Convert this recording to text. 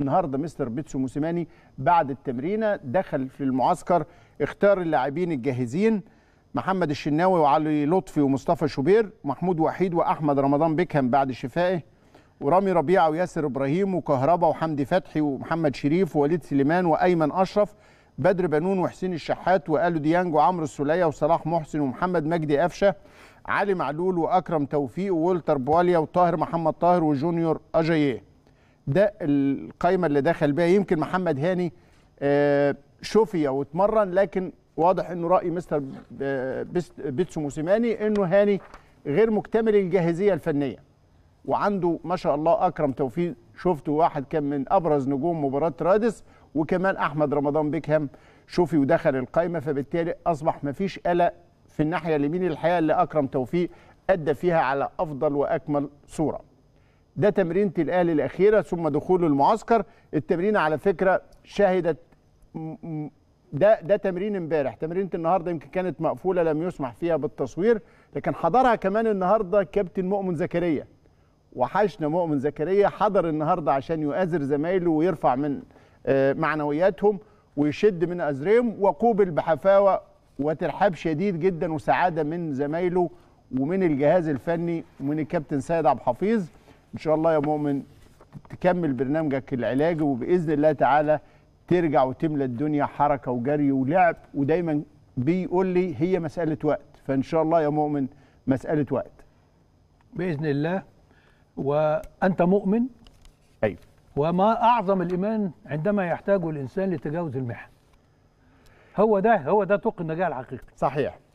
النهارده مستر بيتسو موسيماني بعد التمرينه دخل في المعسكر اختار اللاعبين الجاهزين محمد الشناوي وعلي لطفي ومصطفى شوبير محمود وحيد واحمد رمضان بيكهام بعد شفائه ورامي ربيعه وياسر ابراهيم وكهربا وحمدي فتحي ومحمد شريف ووليد سليمان وايمن اشرف بدر بنون وحسين الشحات والو ديانج وعمرو السوليه وصلاح محسن ومحمد مجدي قفشه علي معلول واكرم توفيق وولتر بواليا وطاهر محمد طاهر وجونيور اجاييه ده القايمه اللي دخل بيها يمكن محمد هاني آه، شفي او اتمرن لكن واضح انه راي مستر آه، بيتسو موسيماني انه هاني غير مكتمل الجاهزيه الفنيه وعنده ما شاء الله اكرم توفيق شفته واحد كان من ابرز نجوم مباراه رادس وكمان احمد رمضان بيكهام شوفي ودخل القايمه فبالتالي اصبح ما فيش قلق في الناحيه اليمين الحقيقه اللي اكرم توفيق ادى فيها على افضل واكمل صوره ده تمرينة الأهلي الأخيرة ثم دخوله المعسكر التمرين على فكرة شهدت ده ده تمرين امبارح تمرينة النهارده يمكن كانت مقفولة لم يسمح فيها بالتصوير لكن حضرها كمان النهارده كابتن مؤمن زكريا وحشنا مؤمن زكريا حضر النهارده عشان يؤازر زمايله ويرفع من آه، معنوياتهم ويشد من أزرهم وقوبل بحفاوة وترحاب شديد جدا وسعادة من زمايله ومن الجهاز الفني ومن الكابتن سيد عبد الحفيظ ان شاء الله يا مؤمن تكمل برنامجك العلاجي وباذن الله تعالى ترجع وتملى الدنيا حركه وجري ولعب ودايما بيقول لي هي مساله وقت فان شاء الله يا مؤمن مساله وقت باذن الله وانت مؤمن ايوه وما اعظم الايمان عندما يحتاج الانسان لتجاوز المحن هو ده هو ده طوق النجاح الحقيقي صحيح